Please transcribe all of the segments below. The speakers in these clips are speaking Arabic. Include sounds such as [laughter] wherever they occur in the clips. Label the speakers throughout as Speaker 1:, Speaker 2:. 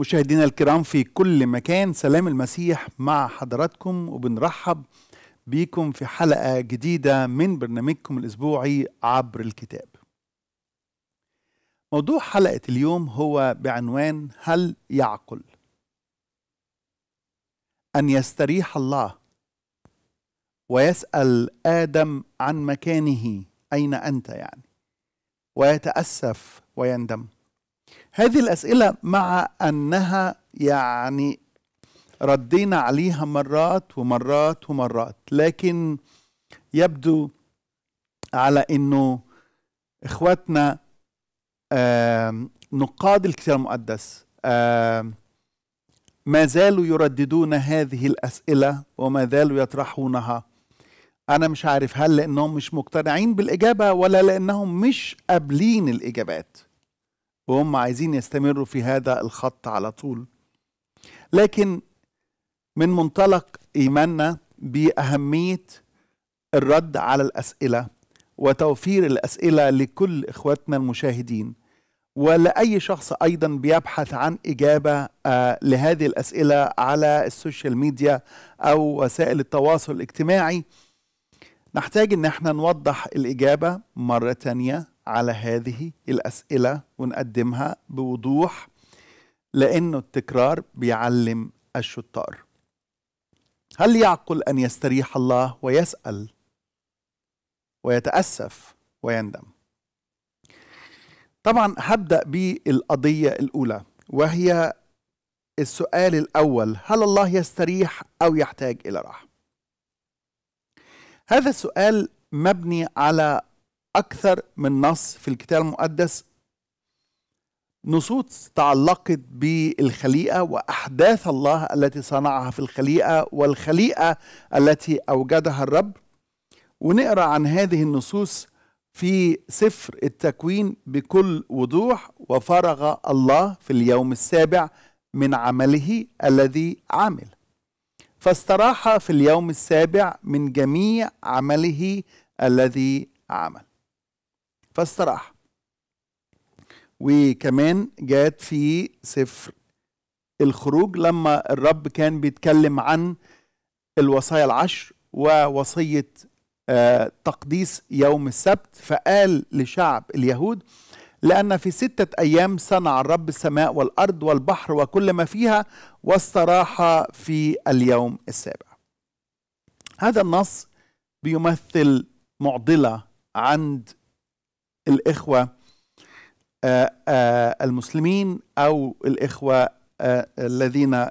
Speaker 1: مشاهدينا الكرام في كل مكان سلام المسيح مع حضراتكم وبنرحب بيكم في حلقة جديدة من برنامجكم الأسبوعي عبر الكتاب موضوع حلقة اليوم هو بعنوان هل يعقل أن يستريح الله ويسأل آدم عن مكانه أين أنت يعني ويتأسف ويندم هذه الأسئلة مع أنها يعني ردينا عليها مرات ومرات ومرات لكن يبدو على أنه إخواتنا نقاد الكتاب المقدس ما زالوا يرددون هذه الأسئلة وما زالوا يطرحونها أنا مش عارف هل لأنهم مش مقتنعين بالإجابة ولا لأنهم مش قابلين الإجابات وهم عايزين يستمروا في هذا الخط على طول لكن من منطلق ايماننا باهميه الرد على الاسئله وتوفير الاسئله لكل اخواتنا المشاهدين ولاي شخص ايضا بيبحث عن اجابه آه، لهذه الاسئله على السوشيال ميديا او وسائل التواصل الاجتماعي نحتاج ان احنا نوضح الاجابه مره تانيه على هذه الأسئلة ونقدمها بوضوح لأنه التكرار بيعلم الشطار هل يعقل أن يستريح الله ويسأل ويتأسف ويندم طبعا هبدأ بالقضية الأولى وهي السؤال الأول هل الله يستريح أو يحتاج إلى راحة هذا السؤال مبني على أكثر من نص في الكتاب المقدس نصوص تعلقت بالخليقة وأحداث الله التي صنعها في الخليقة والخليقة التي أوجدها الرب ونقرأ عن هذه النصوص في سفر التكوين بكل وضوح وفرغ الله في اليوم السابع من عمله الذي عمل فاستراح في اليوم السابع من جميع عمله الذي عمل فاستراح وكمان جات في سفر الخروج لما الرب كان بيتكلم عن الوصايا العشر ووصية آه، تقديس يوم السبت فقال لشعب اليهود لأن في ستة أيام صنع الرب السماء والأرض والبحر وكل ما فيها واستراح في اليوم السابع هذا النص بيمثل معضلة عند الإخوة آه، آه، المسلمين أو الإخوة آه، الذين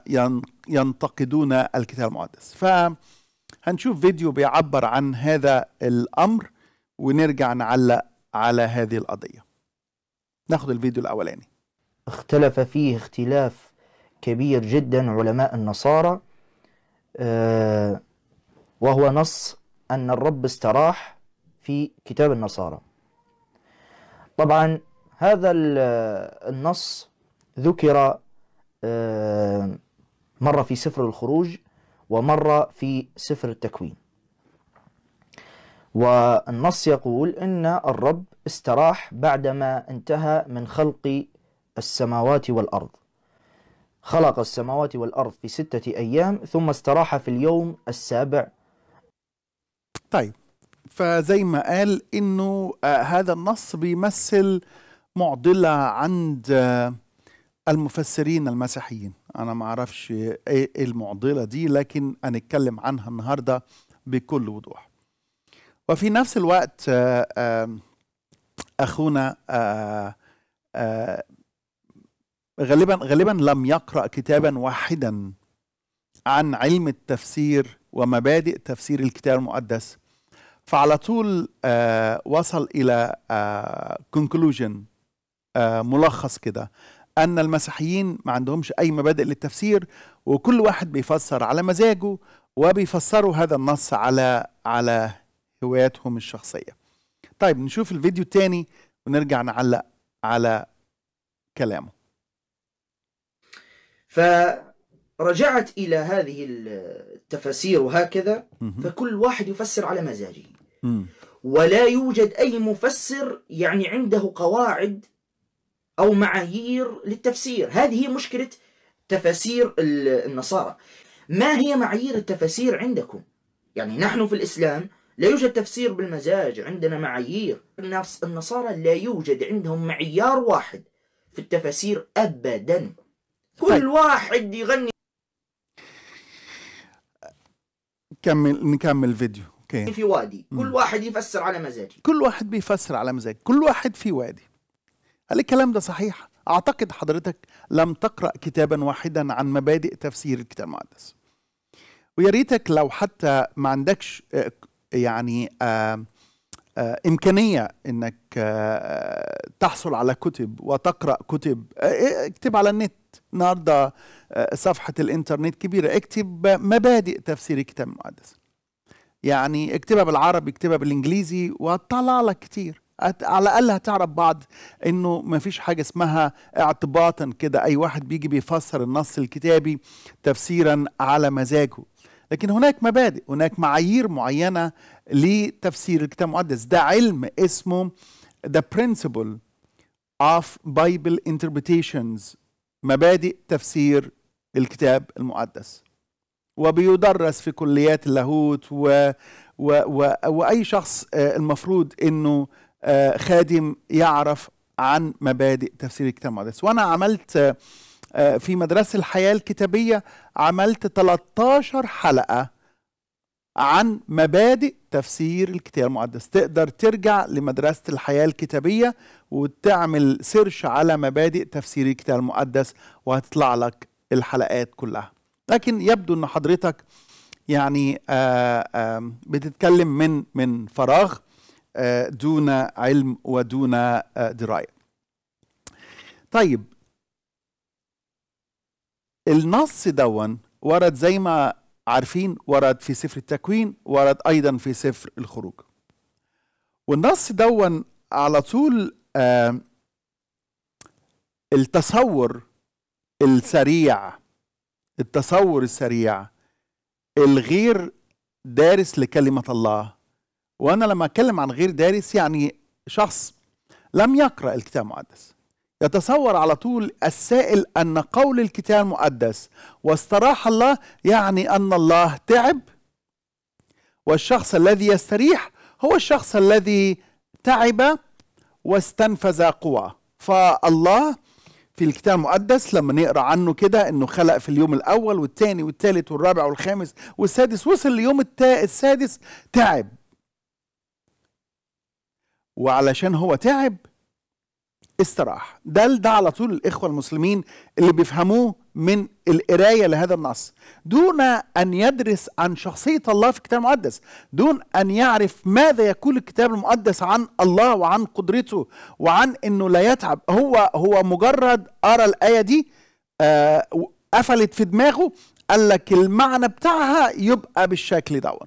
Speaker 1: ينتقدون الكتاب المقدس فهنشوف فيديو بيعبر عن هذا الأمر ونرجع نعلق على هذه القضية ناخد الفيديو الأولاني اختلف فيه
Speaker 2: اختلاف كبير جدا علماء النصارى وهو نص أن الرب استراح في كتاب النصارى طبعا هذا النص ذكر آه، مرة في سفر الخروج ومرة في سفر التكوين والنص يقول إن الرب استراح بعدما انتهى من خلق السماوات والأرض خلق السماوات والأرض في ستة أيام ثم استراح في اليوم
Speaker 1: السابع طيب فزي ما قال انه آه، هذا النص بيمثل معضله عند آه، المفسرين المسيحيين انا ما اعرفش ايه المعضله دي لكن هنتكلم عنها النهارده بكل وضوح وفي نفس الوقت آه، اخونا غالبا غالبا لم يقرا كتابا واحدا عن علم التفسير ومبادئ تفسير الكتاب المقدس فعلى طول آه وصل الى كونكلوجن آه،, آه ملخص كده ان المسيحيين ما عندهمش اي مبادئ للتفسير وكل واحد بيفسر على مزاجه وبيفسروا هذا النص على على هواياتهم الشخصيه طيب نشوف الفيديو الثاني ونرجع نعلق على كلامه
Speaker 2: فرجعت الى
Speaker 1: هذه التفاسير
Speaker 2: وهكذا فكل واحد يفسر على مزاجه ولا يوجد أي مفسر يعني عنده قواعد أو معايير للتفسير هذه هي مشكلة تفاسير النصارى ما هي معايير التفاسير عندكم يعني نحن في الإسلام لا يوجد تفسير بالمزاج عندنا معايير النصارى لا يوجد عندهم معيار واحد في التفاسير أبدا كل طيب. واحد يغني
Speaker 1: كمل نكمل الفيديو اوكي في
Speaker 2: وادي مم. كل واحد يفسر على مزاجه
Speaker 1: كل واحد بيفسر على مزاجه كل واحد في وادي هل الكلام ده صحيح اعتقد حضرتك لم تقرا كتابا واحدا عن مبادئ تفسير الكتاب المقدس ويا ريتك لو حتى ما عندكش آه، يعني آه، آه، امكانيه انك تحصل على كتب وتقرا كتب اكتب على النت النهارده صفحه الانترنت كبيره اكتب مبادئ تفسير الكتاب المقدس يعني اكتبها بالعربي اكتبها بالانجليزي وطلع لك كتير على الاقل هتعرف بعض انه ما فيش حاجه اسمها اعتباطا كده اي واحد بيجي بيفسر النص الكتابي تفسيرا على مزاجه لكن هناك مبادئ هناك معايير معينه لتفسير الكتاب المقدس ده علم اسمه the principle of Bible interpretations مبادئ تفسير الكتاب المقدس وبيدرس في كليات اللاهوت و و و واي شخص آه، المفروض انه آه، خادم يعرف عن مبادئ تفسير الكتاب المقدس وانا عملت آه، في مدرسه الحياه الكتابيه عملت 13 حلقه عن مبادئ تفسير الكتاب المقدس تقدر ترجع لمدرسة الحياة الكتابية وتعمل سيرش على مبادئ تفسير الكتاب المقدس وهتطلع لك الحلقات كلها لكن يبدو ان حضرتك يعني آآ آه، آآ آه، بتتكلم من من فراغ آه، دون علم ودون درايه طيب النص دون ورد زي ما عارفين ورد في سفر التكوين ورد ايضا في سفر الخروج والنص دون على طول التصور السريع التصور السريع الغير دارس لكلمة الله وأنا لما أتكلم عن غير دارس يعني شخص لم يقرأ الكتاب المقدس يتصور على طول السائل أن قول الكتاب المقدس واستراح الله يعني أن الله تعب والشخص الذي يستريح هو الشخص الذي تعب واستنفذ قوى فالله في الكتاب المقدس لما نقرا عنه كده انه خلق في اليوم الاول والثاني والثالث والرابع والخامس والسادس وصل ليوم التا... السادس تعب وعلشان هو تعب استراح ده ده على طول الاخوه المسلمين اللي بيفهموه من القرايه لهذا النص دون ان يدرس عن شخصيه الله في الكتاب المقدس دون ان يعرف ماذا يقول الكتاب المقدس عن الله وعن قدرته وعن انه لا يتعب هو هو مجرد ارى الايه دي آه، قفلت في دماغه قال لك المعنى بتاعها يبقى بالشكل ده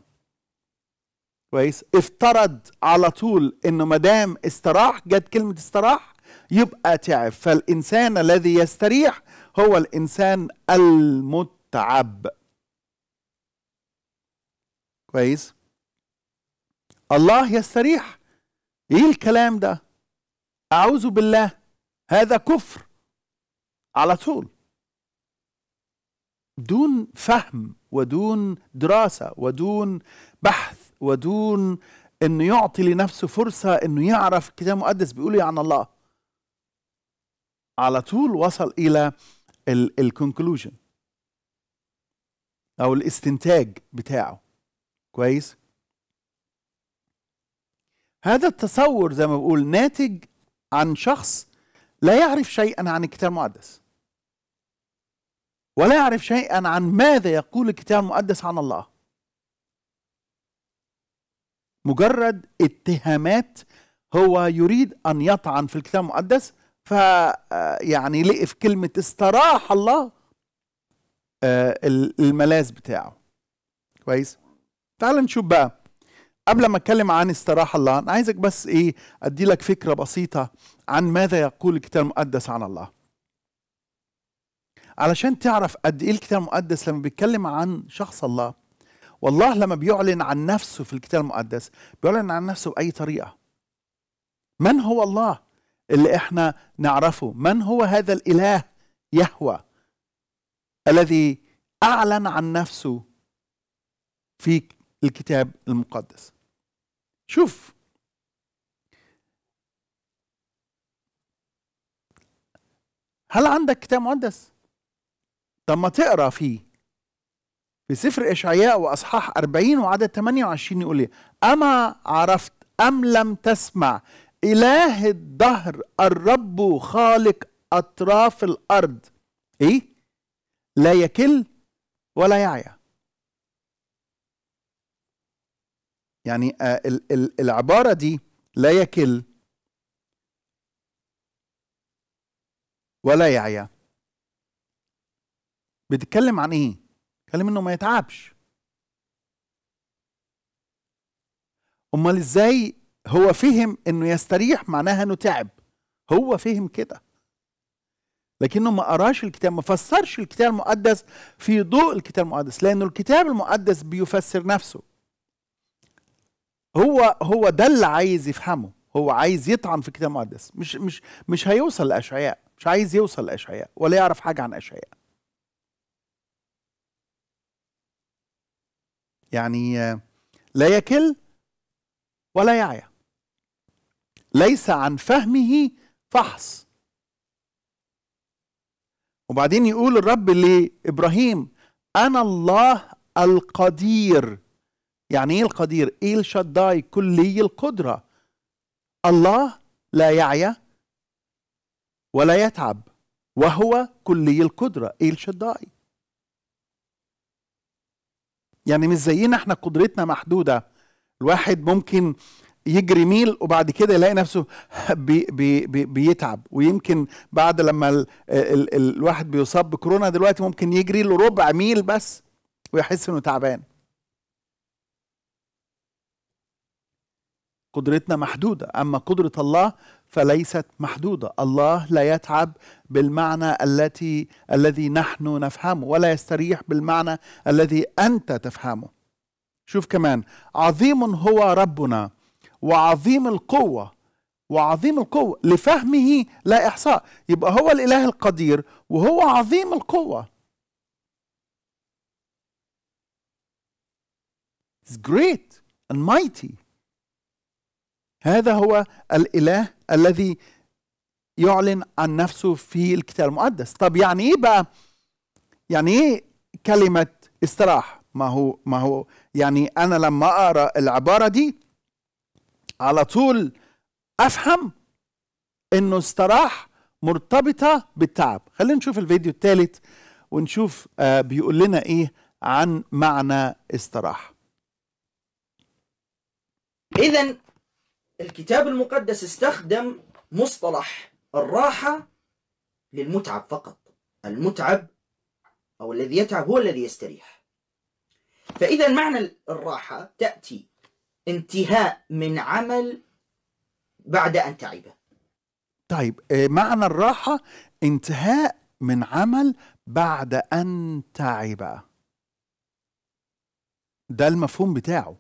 Speaker 1: كويس افترض على طول انه ما دام استراح جت كلمه استراح يبقى تعب فالانسان الذي يستريح هو الإنسان المتعب كويس الله يستريح ايه الكلام ده اعوذ بالله هذا كفر على طول دون فهم ودون دراسه ودون بحث ودون انه يعطي لنفسه فرصه انه يعرف كتاب مقدس بيقول إيه عن الله على طول وصل الى الكونكلوجن او الاستنتاج بتاعه كويس هذا التصور زي ما بقول ناتج عن شخص لا يعرف شيئا عن الكتاب المقدس ولا يعرف شيئا عن ماذا يقول الكتاب المقدس عن الله مجرد اتهامات هو يريد ان يطعن في الكتاب المقدس فيعني آه، لقي في كلمة استراح الله آه، الملاذ بتاعه كويس تعال نشوف بقى قبل ما اتكلم عن استراحة الله انا عايزك بس ايه ادي لك فكرة بسيطة عن ماذا يقول الكتاب المقدس عن الله علشان تعرف قد ايه الكتاب المقدس لما بيتكلم عن شخص الله والله لما بيعلن عن نفسه في الكتاب المقدس بيعلن عن نفسه بأي طريقة من هو الله اللي احنا نعرفه من هو هذا الاله يهوى الذي اعلن عن نفسه في الكتاب المقدس شوف هل عندك كتاب مقدس طب ما تقرا فيه في سفر إشعياء وأصحاح 40 وعدد 28 يقول لي أما عرفت أم لم تسمع إله الدهر الرب خالق أطراف الأرض إيه؟ لا يكل ولا يعيا يعني آه، العبارة دي لا يكل ولا يعيا بتتكلم عن ايه؟ بتتكلم انه ما يتعبش امال ازاي هو فهم انه يستريح معناها انه تعب هو فهم كده لكنه ما قراش الكتاب ما فسرش الكتاب المقدس في ضوء الكتاب المقدس لانه الكتاب المقدس بيفسر نفسه هو هو ده اللي عايز يفهمه هو عايز يطعن في الكتاب المقدس مش مش مش هيوصل لاشعياء مش عايز يوصل لاشعياء ولا يعرف حاجه عن اشعياء يعني آه، لا يكل ولا يعيا ليس عن فهمه فحص وبعدين يقول الرب لابراهيم انا الله القدير يعني ايه القدير ايه الشداي كلي القدره الله لا يعيا ولا يتعب وهو كلي القدره ايه الشداي يعني مش زينا احنا قدرتنا محدوده الواحد ممكن يجري ميل وبعد كده يلاقي نفسه بي بي بي بيتعب ويمكن بعد لما ال ال ال الواحد بيصاب بكورونا دلوقتي ممكن يجري له ربع ميل بس ويحس انه تعبان قدرتنا محدوده اما قدره الله فليست محدوده الله لا يتعب بالمعنى التي الذي نحن نفهمه ولا يستريح بالمعنى الذي انت تفهمه شوف كمان عظيم هو ربنا وعظيم القوة وعظيم القوة لفهمه لا إحصاء يبقى هو الإله القدير وهو عظيم القوة It's great and mighty هذا هو الإله الذي يعلن عن نفسه في الكتاب المقدس طب يعني إيه بقى يعني إيه كلمة استراح ما هو ما هو يعني أنا لما أقرأ العبارة دي على طول افهم انه استراح مرتبطه بالتعب خلينا نشوف الفيديو الثالث ونشوف آه، بيقول لنا ايه عن معنى استراحه
Speaker 2: اذا الكتاب المقدس استخدم مصطلح الراحه للمتعب فقط المتعب او الذي يتعب هو الذي يستريح فاذا معنى الراحه تاتي انتهاء من عمل بعد أن
Speaker 1: تعب طيب آه، معنى الراحة انتهاء من عمل بعد أن تعب ده المفهوم بتاعه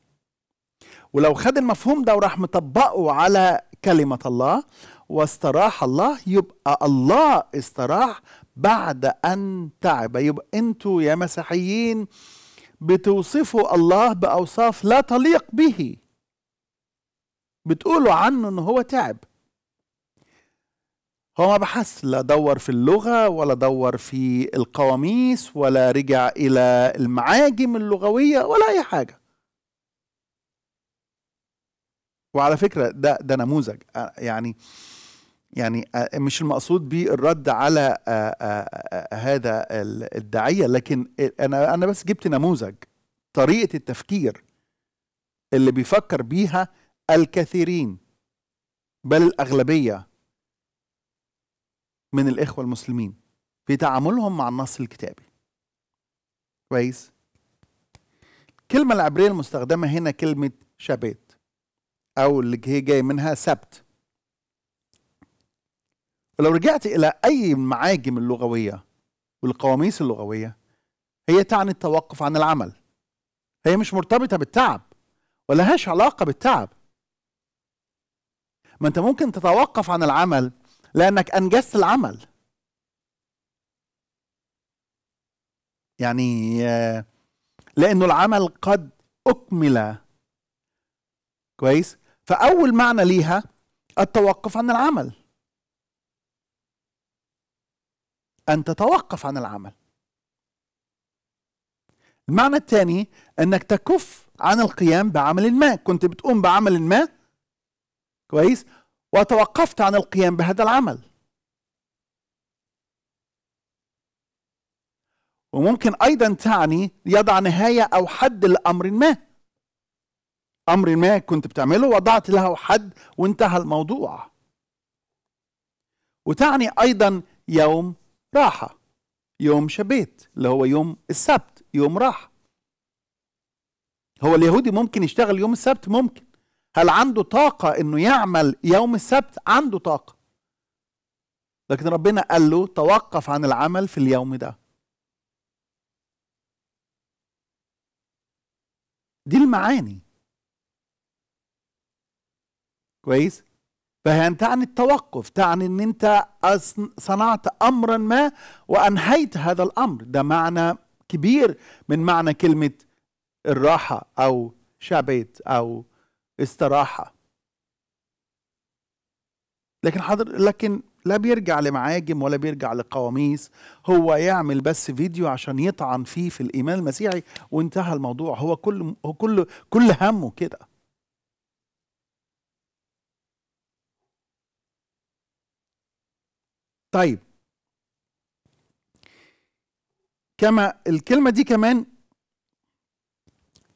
Speaker 1: ولو خد المفهوم ده وراح مطبقه على كلمة الله واستراح الله يبقى الله استراح بعد أن تعب يبقى أنتوا يا مسيحيين بتوصفوا الله بأوصاف لا تليق به بتقولوا عنه ان هو تعب هو ما بحث لا دور في اللغة ولا دور في القواميس ولا رجع إلى المعاجم اللغوية ولا أي حاجة وعلى فكرة ده ده نموذج يعني يعني مش المقصود بيه الرد على هذا الداعية لكن أنا أنا بس جبت نموذج طريقة التفكير اللي بيفكر بيها الكثيرين بل الأغلبية من الإخوة المسلمين في تعاملهم مع النص الكتابي كويس الكلمة العبرية المستخدمة هنا كلمة شابيت أو اللي هي جاي منها سبت ولو رجعت إلى أي المعاجم اللغوية والقواميس اللغوية هي تعني التوقف عن العمل هي مش مرتبطة بالتعب ولهاش علاقة بالتعب ما انت ممكن تتوقف عن العمل لانك انجزت العمل يعني لانه العمل قد اكمل كويس فاول معنى ليها التوقف عن العمل ان تتوقف عن العمل المعنى الثاني انك تكف عن القيام بعمل ما كنت بتقوم بعمل ما كويس وتوقفت عن القيام بهذا العمل وممكن ايضا تعني يضع نهايه او حد لامر ما امر ما كنت بتعمله وضعت له حد وانتهى الموضوع وتعني ايضا يوم راحه يوم شبيت اللي هو يوم السبت يوم راحه هو اليهودي ممكن يشتغل يوم السبت ممكن هل عنده طاقة انه يعمل يوم السبت عنده طاقة لكن ربنا قال له توقف عن العمل في اليوم ده دي المعاني كويس فهي تعني التوقف تعني ان انت صنعت امرا ما وانهيت هذا الامر ده معنى كبير من معنى كلمه الراحه او شابيت او استراحه لكن حضر لكن لا بيرجع لمعاجم ولا بيرجع لقواميس هو يعمل بس فيديو عشان يطعن فيه في الايمان المسيحي وانتهى الموضوع هو كل هو كل كل همه كده طيب كما الكلمة دي كمان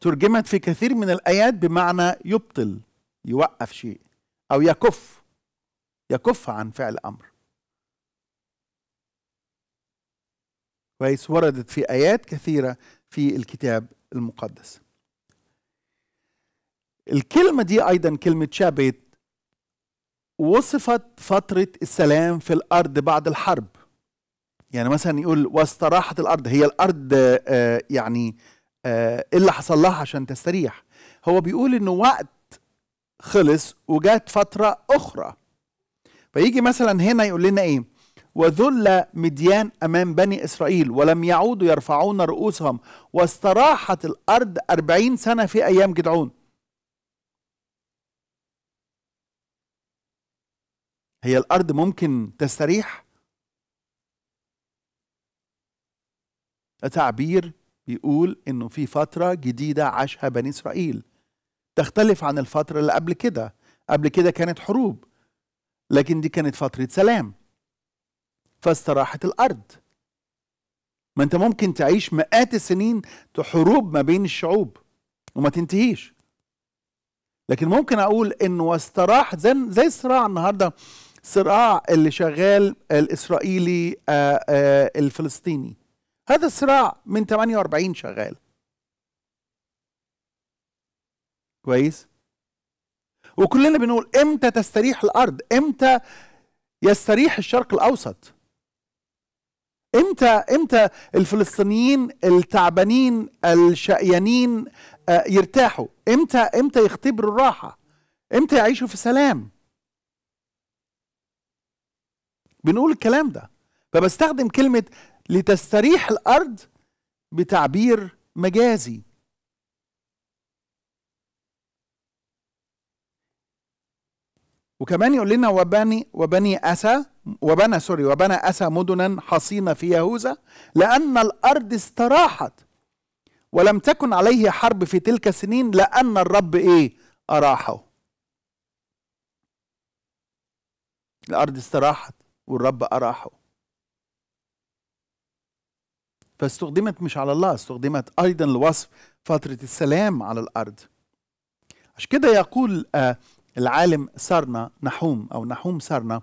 Speaker 1: ترجمت في كثير من الآيات بمعنى يبطل يوقف شيء أو يكف يكف عن فعل أمر كويس وردت في آيات كثيرة في الكتاب المقدس الكلمة دي أيضا كلمة شابت وصفت فترة السلام في الأرض بعد الحرب يعني مثلا يقول واستراحت الأرض هي الأرض آه، يعني ايه اللي حصل لها عشان تستريح هو بيقول انه وقت خلص وجات فتره اخرى فيجي مثلا هنا يقول لنا ايه وذل مديان امام بني اسرائيل ولم يعودوا يرفعون رؤوسهم واستراحت الارض أربعين سنه في ايام جدعون هي الارض ممكن تستريح تعبير بيقول انه في فتره جديده عاشها بني اسرائيل تختلف عن الفتره اللي قبل كده قبل كده كانت حروب لكن دي كانت فتره سلام فاستراحت الارض ما انت ممكن تعيش مئات السنين حروب ما بين الشعوب وما تنتهيش لكن ممكن اقول انه واستراح زي, زي الصراع النهارده صراع اللي شغال الاسرائيلي آه، آه، الفلسطيني هذا الصراع من 48 شغال كويس وكلنا بنقول امتى تستريح الارض امتى يستريح الشرق الاوسط امتى امتى الفلسطينيين التعبانين الشقيانين آه، يرتاحوا امتى امتى يختبروا الراحه امتى يعيشوا في سلام بنقول الكلام ده فبستخدم كلمه لتستريح الارض بتعبير مجازي وكمان يقول لنا وبني وبني اسى وبنى سوري وبنى اسى مدنا حصينه في يهوذا لان الارض استراحت ولم تكن عليه حرب في تلك السنين لان الرب ايه اراحه الارض استراحت والرب اراحه فاستخدمت مش على الله استخدمت أيضا لوصف فترة السلام على الأرض عشان كده يقول آه، العالم سارنا نحوم أو نحوم سارنا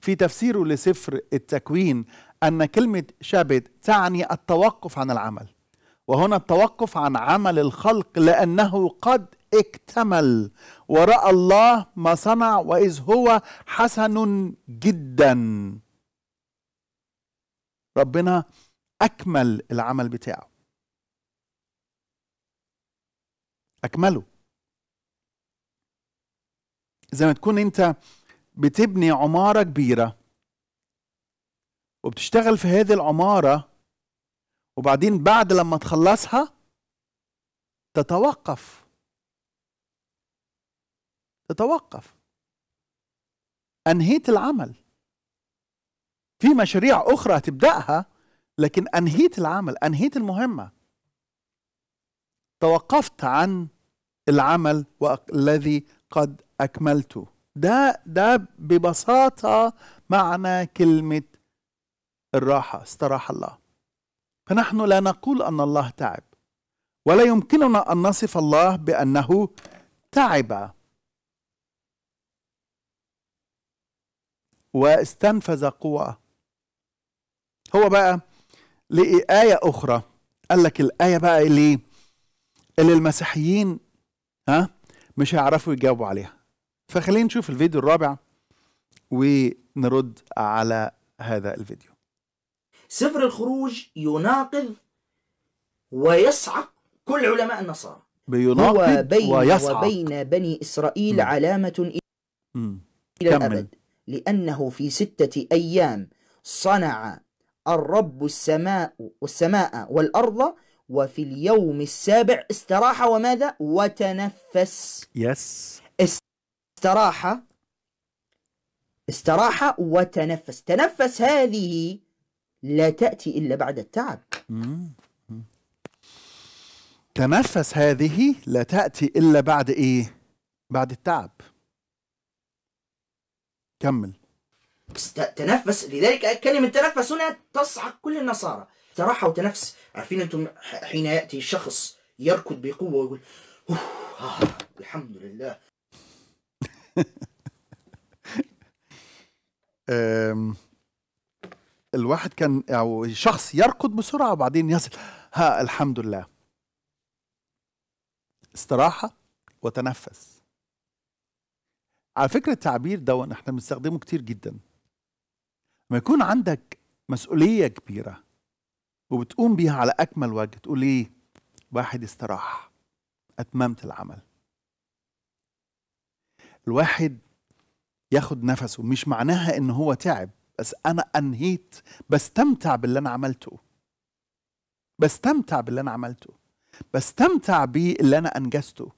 Speaker 1: في تفسيره لسفر التكوين أن كلمة شبت تعني التوقف عن العمل وهنا التوقف عن عمل الخلق لأنه قد اكتمل ورأى الله ما صنع وإذ هو حسن جدا ربنا اكمل العمل بتاعه اكمله زي ما تكون انت بتبني عماره كبيره وبتشتغل في هذه العماره وبعدين بعد لما تخلصها تتوقف تتوقف انهيت العمل في مشاريع اخرى هتبداها لكن انهيت العمل انهيت المهمه توقفت عن العمل الذي قد اكملته ده ده ببساطه معنى كلمه الراحه استراح الله فنحن لا نقول ان الله تعب ولا يمكننا ان نصف الله بانه تعب واستنفذ قوه هو بقى لقي آية أخرى قال لك الآية بقى اللي اللي المسيحيين ها مش هيعرفوا يجاوبوا عليها فخلينا نشوف الفيديو الرابع ونرد على هذا الفيديو
Speaker 2: سفر الخروج يناقض ويصعق كل علماء النصارى
Speaker 1: بيناقض
Speaker 2: وبين ويصعق وبين بني إسرائيل م. علامة م. إلى الأبد لأنه في ستة أيام صنع الرب السماء والسماء والأرض وفي اليوم السابع استراح وماذا وتنفس
Speaker 1: يس
Speaker 2: yes. استراح استراح وتنفس تنفس هذه لا تأتي إلا بعد التعب
Speaker 1: تنفس هذه لا تأتي إلا بعد إيه بعد التعب كمل
Speaker 2: تنفس لذلك كلمة تنفس هنا تصعق كل النصارى تراحة وتنفس عارفين أنتم حين يأتي الشخص يركض بقوة ويقول آه الحمد لله
Speaker 1: [laughs] الواحد كان او يعني شخص يركض بسرعه وبعدين يصل ها الحمد لله استراحه وتنفس على فكره التعبير ده احنا بنستخدمه كتير جدا لما يكون عندك مسؤولية كبيرة وبتقوم بيها على أكمل وجه تقول إيه واحد استراح أتممت العمل الواحد ياخد نفسه مش معناها إن هو تعب بس أنا أنهيت بستمتع باللي أنا عملته بستمتع باللي أنا عملته بستمتع باللي أنا أنجزته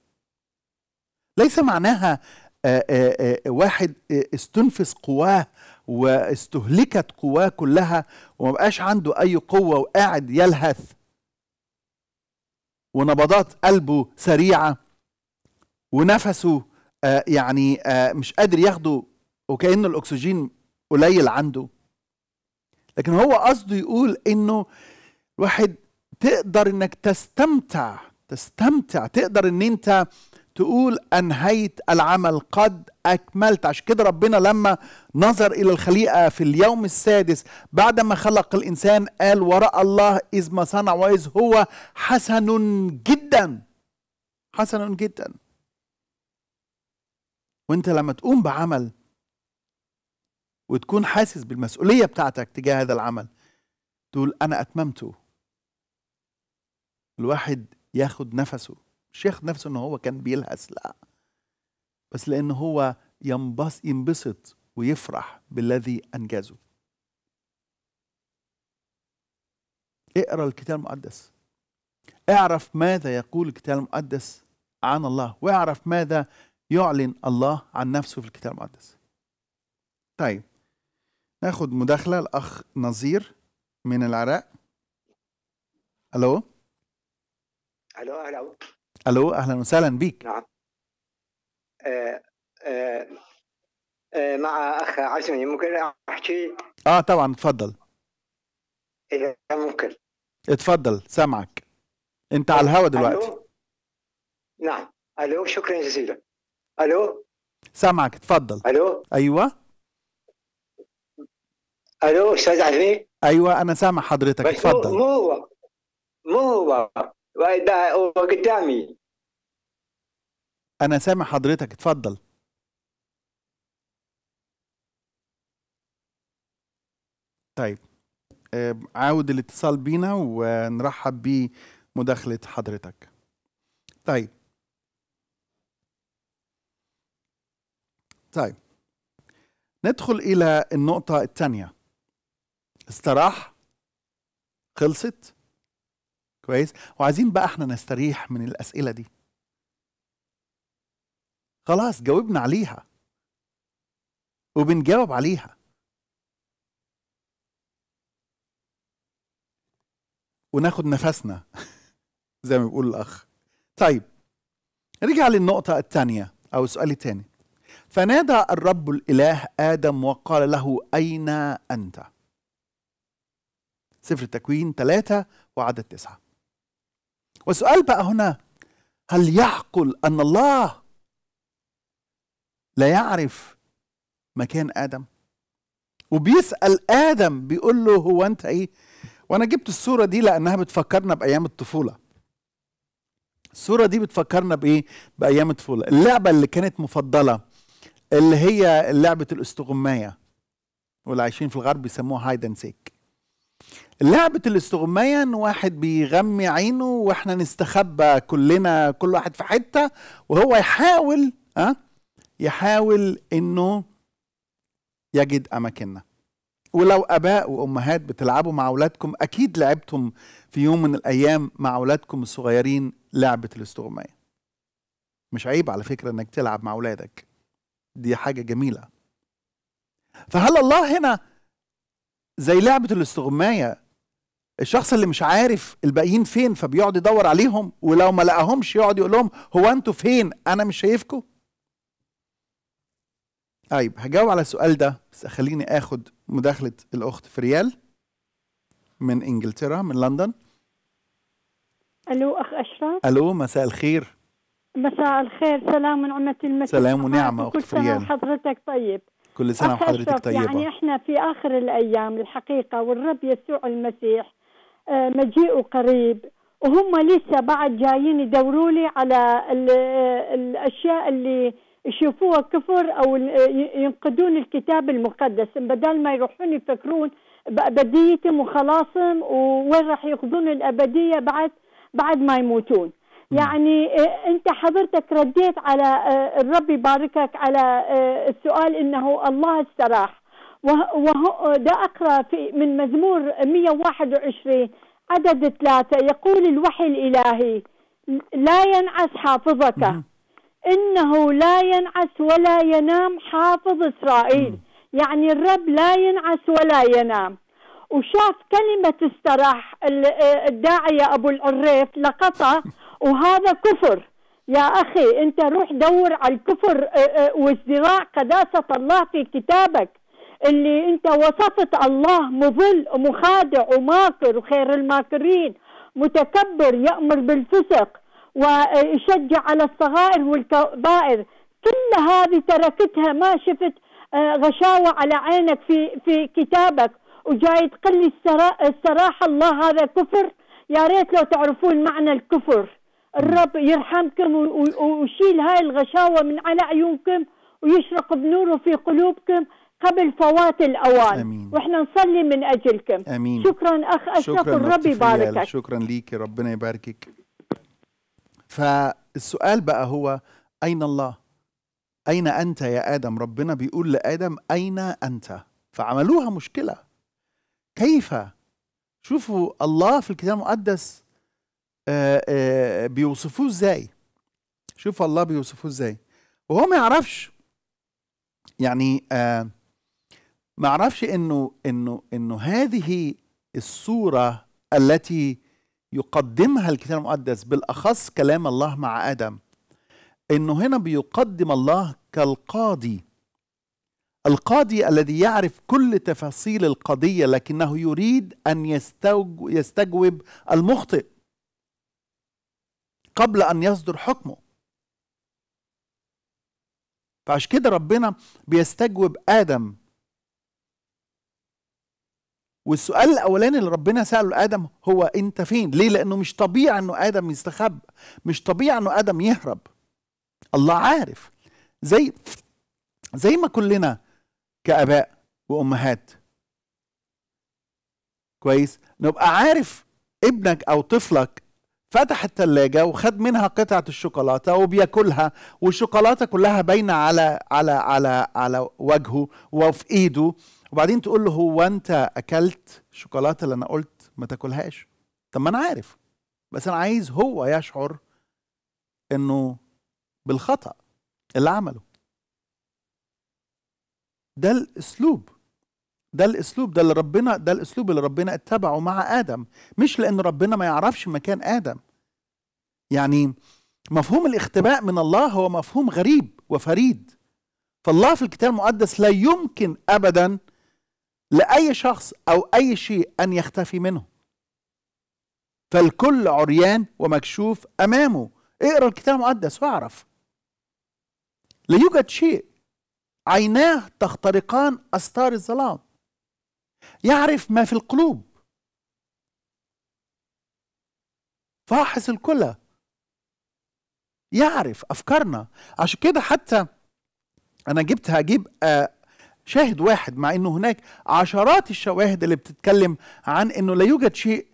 Speaker 1: ليس معناها آآ آه، آآ آه، آه، واحد استنفذ قواه واستهلكت قواه كلها وما بقاش عنده اي قوه وقاعد يلهث ونبضات قلبه سريعه ونفسه آه يعني آه مش قادر ياخده وكانه الأكسجين قليل عنده لكن هو قصده يقول إنه الواحد تقدر إنك تستمتع تستمتع تقدر إن أنت تقول أنهيت العمل قد أكملت عشان كده ربنا لما نظر إلى الخليقة في اليوم السادس بعد ما خلق الإنسان قال وراء الله إذ ما صنع وإذ هو حسن جدا حسن جدا وانت لما تقوم بعمل وتكون حاسس بالمسؤولية بتاعتك تجاه هذا العمل تقول أنا أتممته الواحد ياخد نفسه مش ياخد نفسه ان هو كان بيلهث لا بس لأن هو ينبسط, ينبسط ويفرح بالذي أنجزه اقرأ الكتاب المقدس اعرف ماذا يقول الكتاب المقدس عن الله واعرف ماذا يعلن الله عن نفسه في الكتاب المقدس طيب ناخد مداخلة الأخ نظير من العراق ألو ألو أهلا ألو أهلا وسهلا بيك
Speaker 2: نعم آه، آه، آه، مع اخ عزمي ممكن احكي
Speaker 1: اه طبعا تفضل
Speaker 2: اذا إيه، ممكن
Speaker 1: اتفضل سامعك انت على الهوا دلوقتي
Speaker 2: نعم الو شكرا جزيلا الو
Speaker 1: سامعك تفضل الو ايوه
Speaker 2: الو استاذ عزمي
Speaker 1: ايوه انا سامع حضرتك اتفضل
Speaker 2: مو هو مو هو قدامي
Speaker 1: انا سامع حضرتك اتفضل طيب آه، عاود الاتصال بينا ونرحب بمداخلة حضرتك طيب طيب ندخل إلى النقطة الثانية استراح خلصت كويس وعايزين بقى احنا نستريح من الأسئلة دي خلاص جاوبنا عليها وبنجاوب عليها وناخد نفسنا [laughs] زي ما بيقول الأخ طيب نرجع للنقطة الثانية أو السؤال الثاني فنادى الرب الإله آدم وقال له أين أنت؟ سفر التكوين ثلاثة وعدد تسعة والسؤال بقى هنا هل يعقل أن الله لا يعرف مكان ادم وبيسال ادم بيقول له هو انت ايه وانا جبت الصوره دي لانها بتفكرنا بايام الطفوله الصوره دي بتفكرنا بايه بايام الطفوله اللعبه اللي كانت مفضله اللي هي لعبه الاستغمايه واللي عايشين في الغرب بيسموها هايد اند سيك لعبة الاستغماية ان واحد بيغمي عينه واحنا نستخبى كلنا كل واحد في حتة وهو يحاول ها أه؟ يحاول انه يجد اماكننا ولو اباء وامهات بتلعبوا مع اولادكم اكيد لعبتم في يوم من الايام مع اولادكم الصغيرين لعبه الاستغمايه مش عيب على فكره انك تلعب مع اولادك دي حاجه جميله فهل الله هنا زي لعبه الاستغمايه الشخص اللي مش عارف الباقيين فين فبيقعد يدور عليهم ولو ما لقاهمش يقعد يقول لهم هو انتوا فين انا مش شايفكم طيب هجاوب على السؤال ده بس خليني اخد مداخله الاخت فريال من انجلترا من لندن
Speaker 3: الو اخ اشرف
Speaker 1: الو مساء الخير
Speaker 3: مساء الخير سلام ونعمة المسيح سلام ونعمة أخت كل سنة وحضرتك طيب كل سنة وحضرتك يعني طيبة يعني إحنا في آخر الأيام الحقيقة والرب يسوع المسيح آه، مجيئه قريب وهم لسه بعد جايين يدوروا لي على الأشياء اللي يشوفوها كفر او ينقدون الكتاب المقدس بدل ما يروحون يفكرون بابديتهم وخلاصهم وين راح ياخذون الابديه بعد بعد ما يموتون يعني انت حضرتك رديت على الرب يباركك على السؤال انه الله استراح وهو ده اقرا في من مزمور 121 عدد ثلاثة يقول الوحي الالهي لا ينعس حافظك انه لا ينعس ولا ينام حافظ اسرائيل يعني الرب لا ينعس ولا ينام وشاف كلمة استراح الداعية أبو العريف لقطة [laughs] وهذا كفر يا أخي أنت روح دور على الكفر وازدراع قداسة الله في كتابك اللي أنت وصفت الله مضل ومخادع وماكر وخير الماكرين متكبر يأمر بالفسق ويشجع على الصغائر والكبائر كل هذه تركتها ما شفت آه، غشاوة على عينك في في كتابك وجاي لي الصراحة الله هذا كفر يا ريت لو تعرفون معنى الكفر الرب يرحمكم ويشيل هاي الغشاوة من على عيونكم ويشرق بنوره في قلوبكم قبل فوات الاوان امين واحنا نصلي من اجلكم امين شكرا اخ اشرف الرب يباركك
Speaker 1: شكرا ليك ربنا يباركك فالسؤال بقى هو أين الله؟ أين أنت يا آدم؟ ربنا بيقول لآدم أين أنت؟ فعملوها مشكلة كيف؟ شوفوا الله في الكتاب المقدس آه، آه، بيوصفوه ازاي شوفوا الله بيوصفوه ازاي وهو ما يعرفش يعني آه، ما يعرفش انه انه انه هذه الصوره التي يقدمها الكتاب المقدس بالاخص كلام الله مع ادم انه هنا بيقدم الله كالقاضي القاضي الذي يعرف كل تفاصيل القضيه لكنه يريد ان يستجوب المخطئ قبل ان يصدر حكمه فعش كده ربنا بيستجوب ادم والسؤال الاولاني اللي ربنا ساله لادم هو انت فين ليه لانه مش طبيعي انه ادم يستخبى مش طبيعي انه ادم يهرب الله عارف زي زي ما كلنا كاباء وامهات كويس نبقى عارف ابنك او طفلك فتح التلاجة وخد منها قطعة الشوكولاتة وبياكلها والشوكولاتة كلها باينة على على على على وجهه وفي ايده وبعدين تقول له هو انت اكلت الشوكولاته اللي انا قلت ما تاكلهاش طب ما انا عارف بس انا عايز هو يشعر انه بالخطا اللي عمله ده الاسلوب ده الاسلوب ده اللي ربنا ده الاسلوب اللي ربنا اتبعه مع ادم مش لان ربنا ما يعرفش مكان ادم يعني مفهوم الاختباء من الله هو مفهوم غريب وفريد فالله في الكتاب المقدس لا يمكن ابدا لأي شخص أو أي شيء أن يختفي منه فالكل عريان ومكشوف أمامه اقرأ الكتاب المقدس واعرف لا يوجد شيء عيناه تخترقان أستار الظلام يعرف ما في القلوب فاحص الكلى يعرف أفكارنا عشان كده حتى أنا جبت هجيب آه، شاهد واحد مع انه هناك عشرات الشواهد اللي بتتكلم عن انه لا يوجد شيء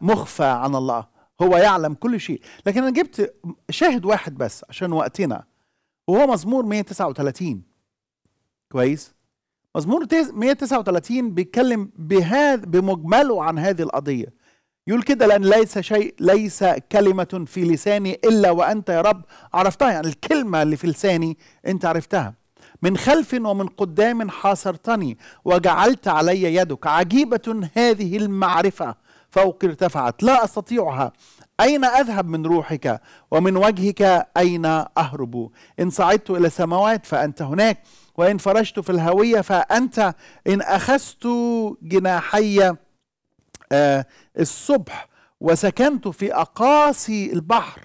Speaker 1: مخفى عن الله هو يعلم كل شيء لكن انا جبت شاهد واحد بس عشان وقتنا وهو مزمور 139 كويس مزمور 139 بيتكلم بهذا بمجمله عن هذه القضيه يقول كده لان ليس شيء ليس كلمه في لساني الا وانت يا رب عرفتها يعني الكلمه اللي في لساني انت عرفتها من خلف ومن قدام حاصرتني وجعلت علي يدك عجيبة هذه المعرفة فوق ارتفعت لا أستطيعها أين أذهب من روحك ومن وجهك أين أهرب إن صعدت إلى السماوات فأنت هناك وإن فرشت في الهوية فأنت إن أخذت جناحي آه، الصبح وسكنت في أقاصي البحر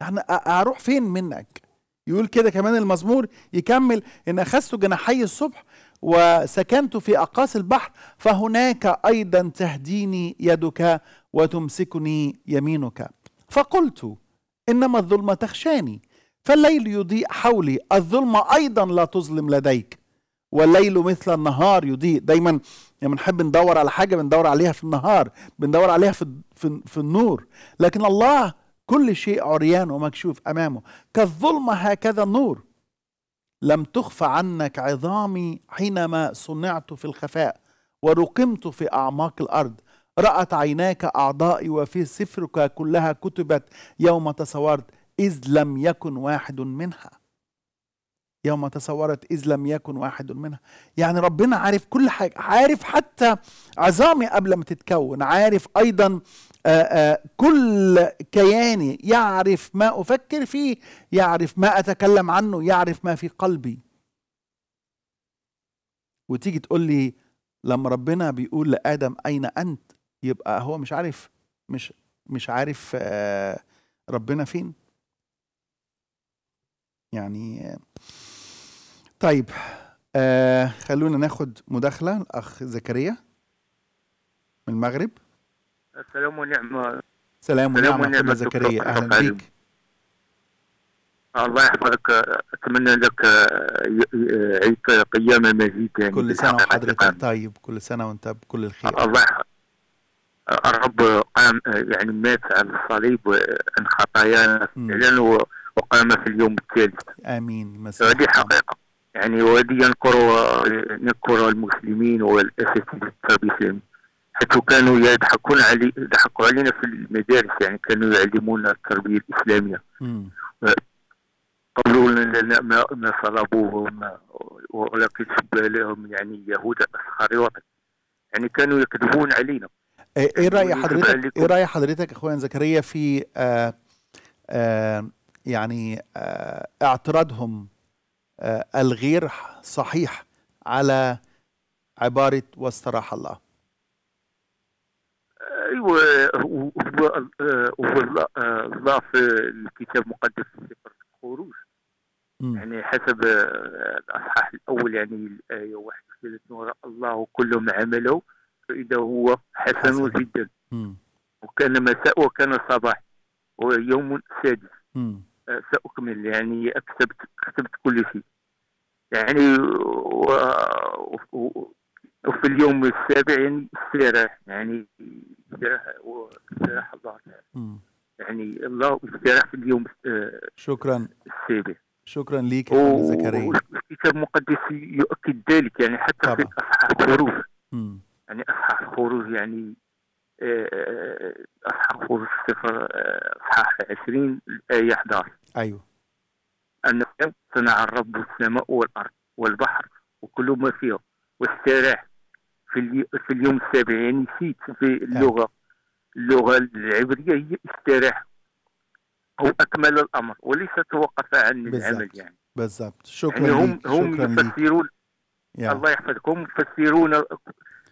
Speaker 1: يعني أروح فين منك يقول كده كمان المزمور يكمل إن أخذت جناحي الصبح وسكنت في أقاصي البحر فهناك أيضا تهديني يدك وتمسكني يمينك فقلت إنما الظلمة تخشاني فالليل يضيء حولي الظلمة أيضا لا تظلم لديك والليل مثل النهار يضيء دايما لما يعني نحب ندور على حاجة بندور عليها في النهار بندور عليها في, في النور لكن الله كل شيء عريان ومكشوف امامه كالظلمه هكذا النور لم تخف عنك عظامي حينما صنعت في الخفاء ورقمت في اعماق الارض رأت عيناك أعضائي وفي سفرك كلها كتبت يوم تصورت إذ لم يكن واحد منها يوم تصورت إذ لم يكن واحد منها يعني ربنا عارف كل حاجة عارف حتى عظامي قبل ما تتكون عارف أيضا آه، آه، كل كياني يعرف ما افكر فيه يعرف ما اتكلم عنه يعرف ما في قلبي وتيجي تقول لي لما ربنا بيقول لادم اين انت يبقى هو مش عارف مش مش عارف آه، ربنا فين يعني طيب خلونا ناخد مداخله الاخ زكريا من المغرب
Speaker 4: السلام ونعمة سلام ونعمة ونعمة زكريا أهلا بك الله يحفظك أتمنى لك آه، عيد قيامة
Speaker 1: مزيد يعني كل سنة وحضرتك طيب كل سنة وأنت بكل الخير
Speaker 4: الله الرب قام يعني مات على الصليب عن خطايانا فعلا وقام في اليوم الثالث امين هذه حقيقه يعني وهذه ينكر ينكر آه، المسلمين والاساتذه الاسلامي حيث كانوا يضحكون علي ضحكوا علينا في المدارس يعني كانوا يعلمونا التربيه الاسلاميه قالوا لنا ما ما صلبوه ولكن شبه لهم يعني يهود اسخريوطي يعني كانوا يكذبون علينا
Speaker 1: ايه, إيه راي حضرتك ايه راي حضرتك اخوان زكريا في آآ آه، آآ آه، يعني آآ آه، اعتراضهم آآ الغير صحيح على عباره واستراح الله
Speaker 4: ايوا هو هو آه، آه، ضاف الكتاب المقدس في سفر الخروج يعني حسب آه، الاصحاح الاول يعني الايه 31 وراء الله كل ما عمله فاذا هو حسن جدا وكان مساء وكان صباح ويوم سادس ساكمل يعني كتبت كتبت كل شيء يعني و... و... وفي اليوم السابع يعني استراح يعني استراح واستراح الله يعني الله استراح في اليوم آه،
Speaker 1: شكرا السابع شكرا لك يا زكريا
Speaker 4: والكتاب المقدس يؤكد ذلك يعني حتى طبعا. في اصحاح الخروج يعني اصحاح الخروج يعني آه، آه، اصحاح الخروج السفر اصحاح 20 الايه 11 ايوه ان صنع الرب السماء والارض والبحر وكل ما فيها واستراح في, في اليوم السابع يعني نسيت في آه. اللغه اللغه العبريه هي استراح أو اكمل الامر وليس توقف عن العمل يعني
Speaker 1: بالضبط يعني شكرا يعني هم هم يفسرون الله
Speaker 4: يحفظكم يفسرون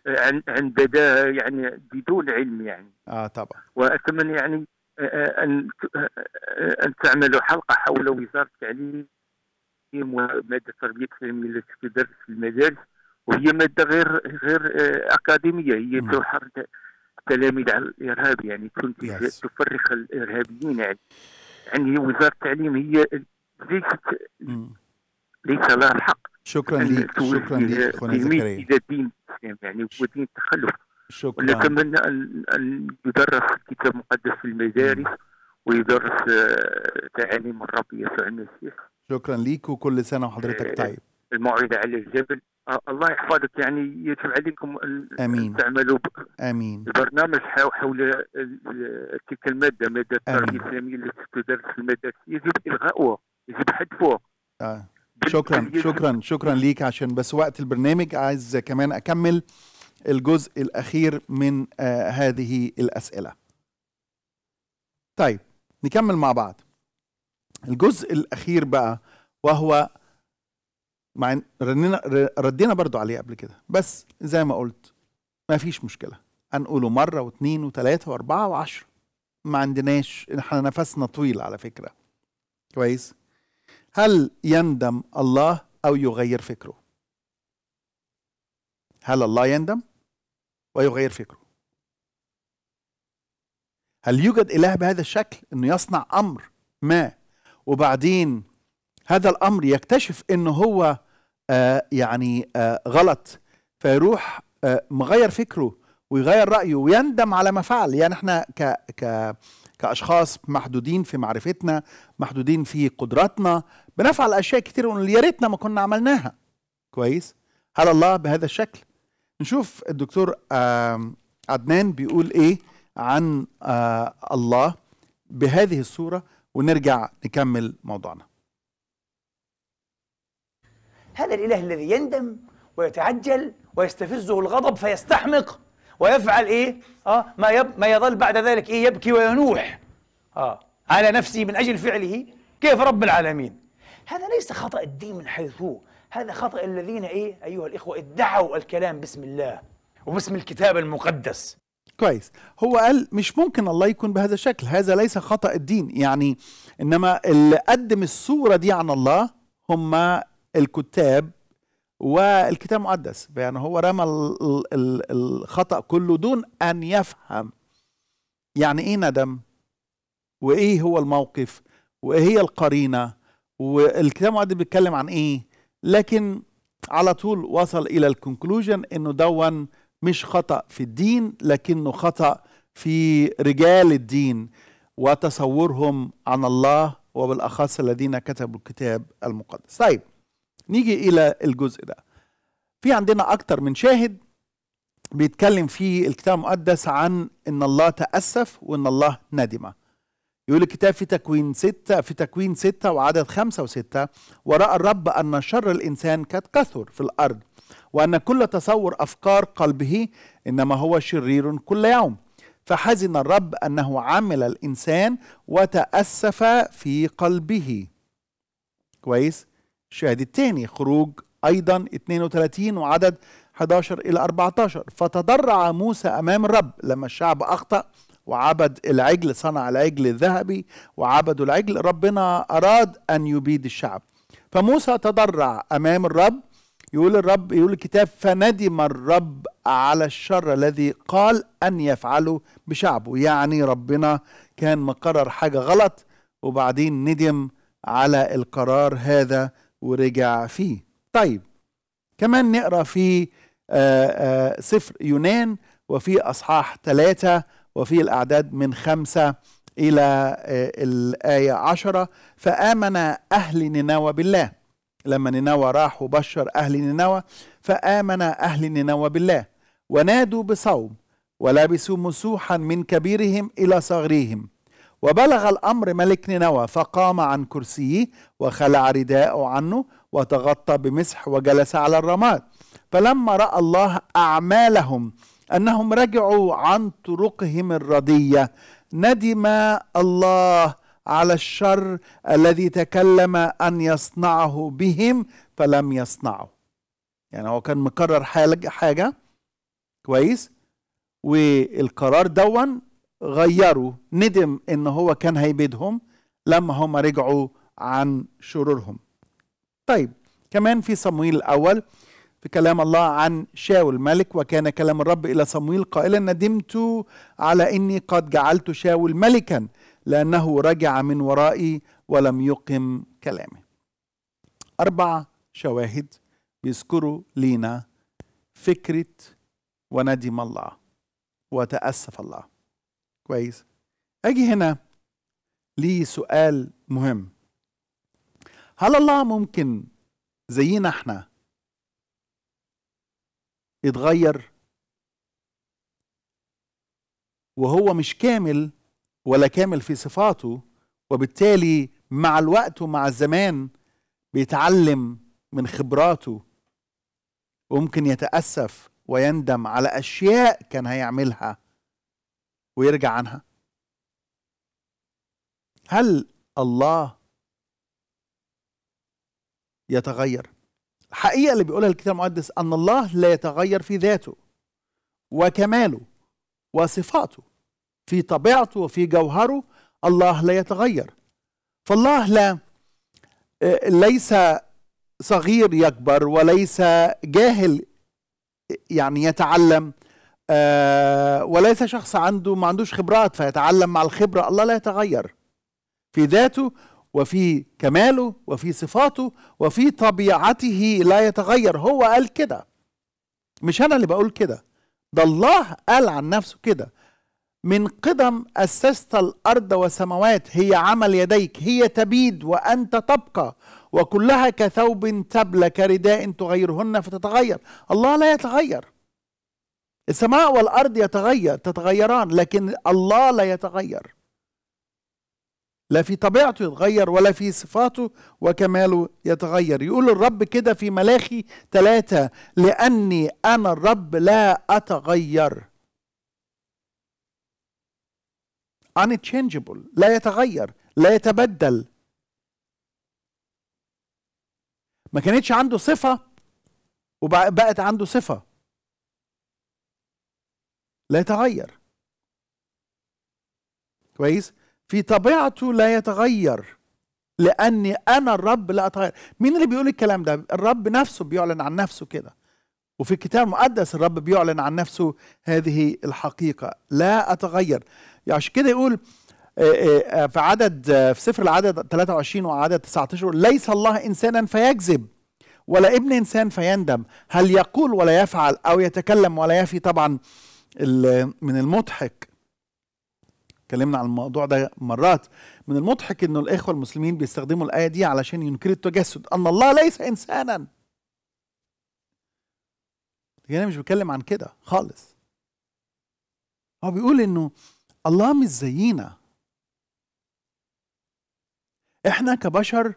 Speaker 4: عن عن بداها يعني بدون علم يعني اه طبعا واتمنى يعني آه، آه، ان ان تعملوا حلقه حول وزاره التعليم وماده تربيه التلاميذ التي تدرس في المدارس وهي ماده غير غير آه، اكاديميه هي نعم. تحرض التلاميذ على الارهاب يعني كنت yes. تفرق الارهابيين يعني يعني نعم. وزاره التعليم هي ليست
Speaker 1: نعم.
Speaker 3: ليس لها الحق
Speaker 4: شكرا لك شكرا لك خونا زكريا الى دين الاسلام يعني هو دين التخلف شكرا نتمنى ان يدرس الكتاب المقدس في المدارس ويدرس آه، تعاليم
Speaker 1: الرب يسوع المسيح شكرا ليك وكل سنه وحضرتك آه، طيب
Speaker 4: الموعد على الجبل الله يحفظك يعني يجب عليكم امين تعملوا امين البرنامج حول تلك الماده ماده التربيه الاسلاميه التي تدرس في المدارس يجب الغاؤها يجب حذفها
Speaker 1: آه. شكرا شكرا شكرا ليك عشان بس وقت البرنامج عايز كمان اكمل الجزء الاخير من آه هذه الاسئله طيب نكمل مع بعض الجزء الاخير بقى وهو مع رنينا ردينا برضو عليه قبل كده بس زي ما قلت ما فيش مشكله هنقوله مره واثنين وثلاثه واربعه وعشره ما عندناش احنا نفسنا طويل على فكره كويس هل يندم الله او يغير فكره هل الله يندم ويغير فكره هل يوجد اله بهذا الشكل انه يصنع امر ما وبعدين هذا الامر يكتشف انه هو آه، يعني آه، غلط فيروح آه، مغير فكره ويغير رايه ويندم على ما فعل يعني احنا ك ك كاشخاص محدودين في معرفتنا محدودين في قدراتنا بنفعل اشياء كتير ونقول يا ريتنا ما كنا عملناها كويس هل الله بهذا الشكل نشوف الدكتور عدنان بيقول ايه عن الله بهذه الصوره ونرجع نكمل موضوعنا
Speaker 4: هذا الإله الذي يندم ويتعجل ويستفزه الغضب فيستحمق ويفعل إيه؟ آه ما يب ما يظل بعد ذلك إيه يبكي وينوح آه على نفسه من أجل فعله
Speaker 1: كيف رب العالمين؟
Speaker 4: هذا ليس خطأ الدين من حيث هو هذا خطأ الذين إيه أيها الإخوة ادعوا الكلام باسم الله وباسم الكتاب المقدس
Speaker 1: كويس هو قال مش ممكن الله يكون بهذا الشكل هذا ليس خطأ الدين يعني إنما اللي قدم الصورة دي عن الله هم الكتاب والكتاب المقدس يعني هو رمى الخطأ كله دون أن يفهم يعني إيه ندم وإيه هو الموقف وإيه هي القرينة والكتاب المقدس بيتكلم عن إيه لكن على طول وصل إلى الكونكلوجن إنه دون مش خطأ في الدين لكنه خطأ في رجال الدين وتصورهم عن الله وبالأخص الذين كتبوا الكتاب المقدس طيب نيجي الى الجزء ده في عندنا اكتر من شاهد بيتكلم في الكتاب المقدس عن ان الله تاسف وان الله ندم يقول الكتاب في تكوين ستة في تكوين ستة وعدد خمسة وستة ورأى الرب أن شر الإنسان قد كثر في الأرض وأن كل تصور أفكار قلبه إنما هو شرير كل يوم فحزن الرب أنه عمل الإنسان وتأسف في قلبه كويس الشاهد الثاني خروج أيضا 32 وعدد 11 إلى 14 فتضرع موسى أمام الرب لما الشعب أخطأ وعبد العجل صنع العجل الذهبي وعبدوا العجل ربنا أراد أن يبيد الشعب فموسى تضرع أمام الرب يقول الرب يقول الكتاب فندم الرب على الشر الذي قال أن يفعله بشعبه يعني ربنا كان مقرر حاجة غلط وبعدين ندم على القرار هذا ورجع فيه طيب كمان نقرا في آآ آه، آآ آه، سفر يونان وفي اصحاح ثلاثة وفي الاعداد من خمسة الى آه، الايه عشرة فامن اهل نينوى بالله لما نينوى راح وبشر اهل نينوى فامن اهل نينوى بالله ونادوا بصوم ولبسوا مسوحا من كبيرهم الى صغرهم وبلغ الأمر ملك نينوى فقام عن كرسيه وخلع رداءه عنه وتغطى بمسح وجلس على الرماد فلما رأى الله أعمالهم أنهم رجعوا عن طرقهم الردية ندم الله على الشر الذي تكلم أن يصنعه بهم فلم يصنعه يعني هو كان مقرر حاجة كويس والقرار دون غيروا ندم ان هو كان هيبيدهم لما هم رجعوا عن شرورهم طيب كمان في صمويل الاول في كلام الله عن شاول ملك وكان كلام الرب الى صمويل قائلا ندمت على اني قد جعلت شاول ملكا لانه رجع من ورائي ولم يقم كلامي اربع شواهد بيذكروا لينا فكره وندم الله وتاسف الله كويس اجي هنا لي سؤال مهم هل الله ممكن زينا احنا يتغير وهو مش كامل ولا كامل في صفاته وبالتالي مع الوقت ومع الزمان بيتعلم من خبراته وممكن يتأسف ويندم على أشياء كان هيعملها ويرجع عنها هل الله يتغير الحقيقة اللي بيقولها الكتاب المقدس أن الله لا يتغير في ذاته وكماله وصفاته في طبيعته وفي جوهره الله لا يتغير فالله لا آه، ليس صغير يكبر وليس جاهل آه، يعني يتعلم آه، وليس شخص عنده ما عندوش خبرات فيتعلم مع الخبرة الله لا يتغير في ذاته وفي كماله وفي صفاته وفي طبيعته لا يتغير هو قال كده مش أنا اللي بقول كده ده الله قال عن نفسه كده من قدم أسست الأرض والسماوات هي عمل يديك هي تبيد وأنت تبقى وكلها كثوب تبلى كرداء تغيرهن فتتغير الله لا يتغير السماء والأرض يتغير تتغيران لكن الله لا يتغير لا في طبيعته يتغير ولا في صفاته وكماله يتغير يقول الرب كده في ملاخي ثلاثة لأني أنا الرب لا أتغير unchangeable لا يتغير لا يتبدل ما كانتش عنده صفة وبقت عنده صفة لا يتغير كويس في طبيعته لا يتغير لاني انا الرب لا اتغير مين اللي بيقول الكلام ده الرب نفسه بيعلن عن نفسه كده وفي الكتاب المقدس الرب بيعلن عن نفسه هذه الحقيقه لا اتغير يعني عشان كده يقول آه، آه، في عدد في سفر العدد 23 وعدد 19 ليس الله انسانا فيكذب ولا ابن انسان فيندم هل يقول ولا يفعل او يتكلم ولا يفي طبعا من المضحك اتكلمنا عن الموضوع ده مرات من المضحك انه الاخوه المسلمين بيستخدموا الايه دي علشان ينكروا التجسد ان الله ليس انسانا انا يعني مش بتكلم عن كده خالص هو بيقول انه الله مش زينا احنا كبشر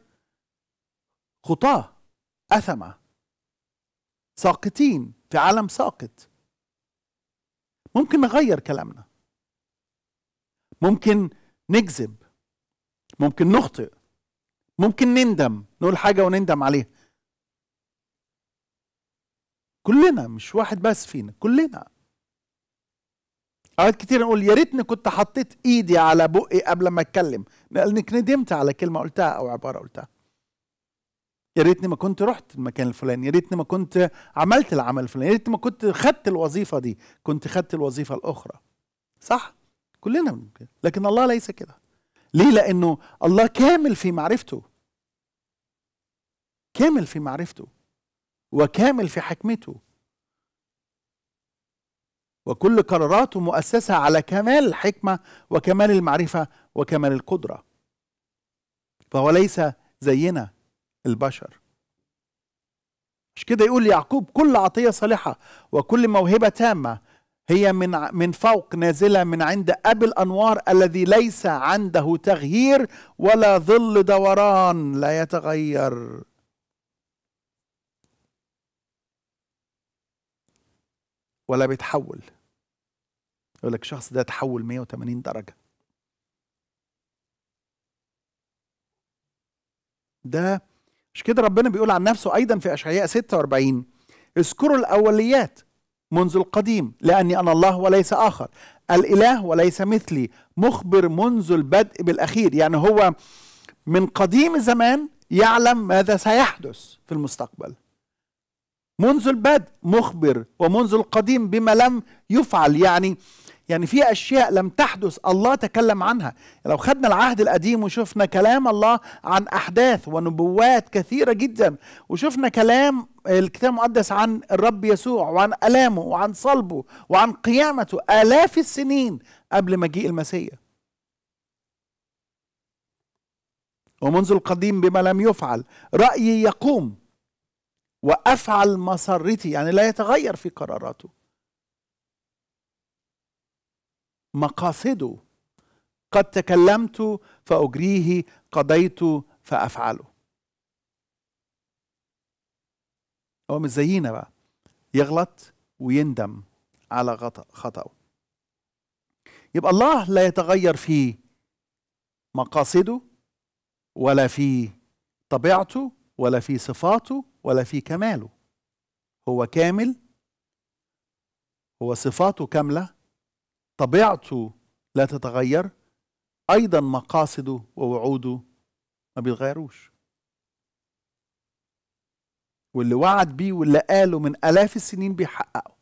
Speaker 1: خطاه اثمه ساقطين في عالم ساقط ممكن نغير كلامنا ممكن نكذب ممكن نخطئ ممكن نندم نقول حاجة ونندم عليها كلنا مش واحد بس فينا كلنا اوقات كتير نقول يا ريتني كنت حطيت ايدي على بقي قبل ما اتكلم لانك ندمت على كلمه قلتها او عباره قلتها يا ريتني ما كنت رحت المكان الفلاني يا ريتني ما كنت عملت العمل الفلاني يا ريتني ما كنت خدت الوظيفه دي كنت خدت الوظيفه الاخرى صح كلنا ممكن لكن الله ليس كده ليه لانه الله كامل في معرفته كامل في معرفته وكامل في حكمته وكل قراراته مؤسسه على كمال الحكمه وكمال المعرفه وكمال القدره فهو ليس زينا البشر مش كده يقول يعقوب كل عطية صالحة وكل موهبة تامة هي من من فوق نازلة من عند أب الأنوار الذي ليس عنده تغيير ولا ظل دوران لا يتغير ولا بيتحول يقول لك الشخص ده تحول 180 درجة ده مش كده ربنا بيقول عن نفسه أيضا في أشعياء 46 اذكروا الأوليات منذ القديم لأني أنا الله وليس آخر الإله وليس مثلي مخبر منذ البدء بالأخير يعني هو من قديم الزمان يعلم ماذا سيحدث في المستقبل منذ البدء مخبر ومنذ القديم بما لم يفعل يعني يعني في اشياء لم تحدث الله تكلم عنها لو خدنا العهد القديم وشفنا كلام الله عن احداث ونبوات كثيره جدا وشفنا كلام الكتاب المقدس عن الرب يسوع وعن الامه وعن صلبه وعن قيامته الاف السنين قبل مجيء المسيح ومنذ القديم بما لم يفعل رايي يقوم وافعل مسرتي يعني لا يتغير في قراراته مقاصده قد تكلمت فأجريه قضيت فأفعله هو مش زينا بقى يغلط ويندم على خطأه يبقى الله لا يتغير في مقاصده ولا في طبيعته ولا في صفاته ولا في كماله هو كامل هو صفاته كامله طبيعته لا تتغير ايضا مقاصده ووعوده ما بيتغيروش واللي وعد بيه واللي قاله من الاف السنين بيحققه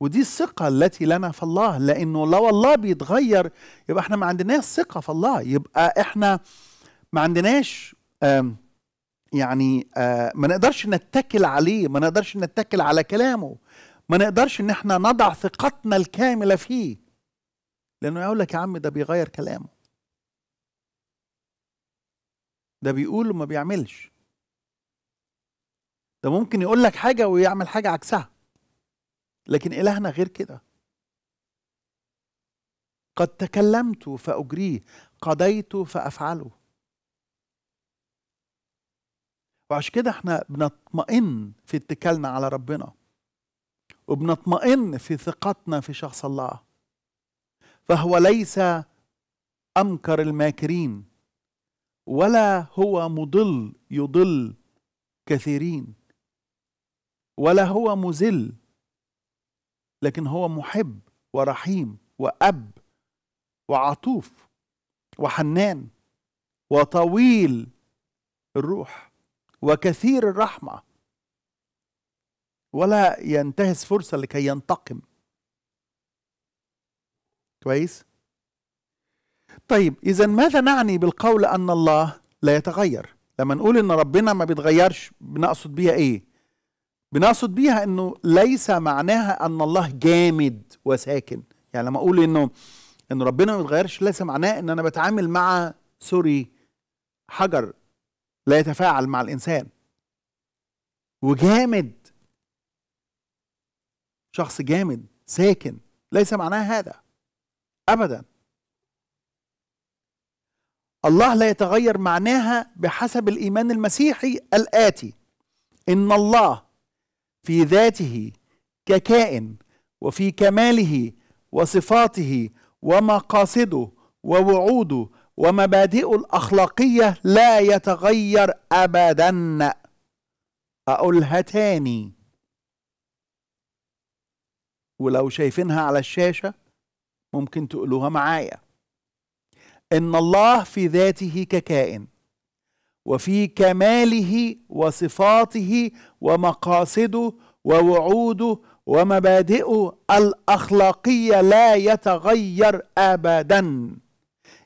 Speaker 1: ودي الثقة التي لنا في الله لأنه لو الله بيتغير يبقى احنا ما عندناش ثقة في الله يبقى احنا ما عندناش يعني آه، ما نقدرش نتكل عليه ما نقدرش نتكل على كلامه ما نقدرش ان احنا نضع ثقتنا الكامله فيه لانه يقول لك يا عم ده بيغير كلامه ده بيقول وما بيعملش ده ممكن يقول لك حاجه ويعمل حاجه عكسها لكن الهنا غير كده قد تكلمت فاجريه قضيت فافعله وعشان كده احنا بنطمئن في اتكالنا على ربنا وبنطمئن في ثقتنا في شخص الله فهو ليس امكر الماكرين ولا هو مضل يضل كثيرين ولا هو مذل لكن هو محب ورحيم واب وعطوف وحنان وطويل الروح وكثير الرحمه ولا ينتهز فرصة لكي ينتقم كويس طيب إذا ماذا نعني بالقول أن الله لا يتغير لما نقول أن ربنا ما بيتغيرش بنقصد بيها إيه بنقصد بيها أنه ليس معناها أن الله جامد وساكن يعني لما أقول أنه أن ربنا ما بيتغيرش ليس معناه أن أنا بتعامل مع سوري حجر لا يتفاعل مع الإنسان وجامد شخص جامد ساكن ليس معناه هذا ابدا الله لا يتغير معناها بحسب الايمان المسيحي الاتي ان الله في ذاته ككائن وفي كماله وصفاته ومقاصده ووعوده ومبادئه الاخلاقيه لا يتغير ابدا اقولها تاني ولو شايفينها على الشاشة ممكن تقولوها معايا إن الله في ذاته ككائن وفي كماله وصفاته ومقاصده ووعوده ومبادئه الأخلاقية لا يتغير أبدا